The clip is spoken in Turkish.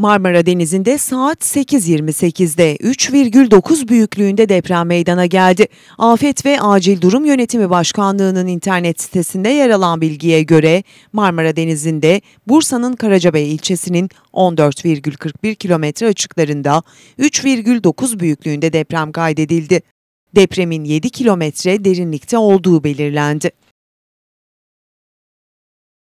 Marmara Denizi'nde saat 8.28'de 3,9 büyüklüğünde deprem meydana geldi. Afet ve Acil Durum Yönetimi Başkanlığı'nın internet sitesinde yer alan bilgiye göre Marmara Denizi'nde Bursa'nın Karacabey ilçesinin 14,41 kilometre açıklarında 3,9 büyüklüğünde deprem kaydedildi. Depremin 7 kilometre derinlikte olduğu belirlendi.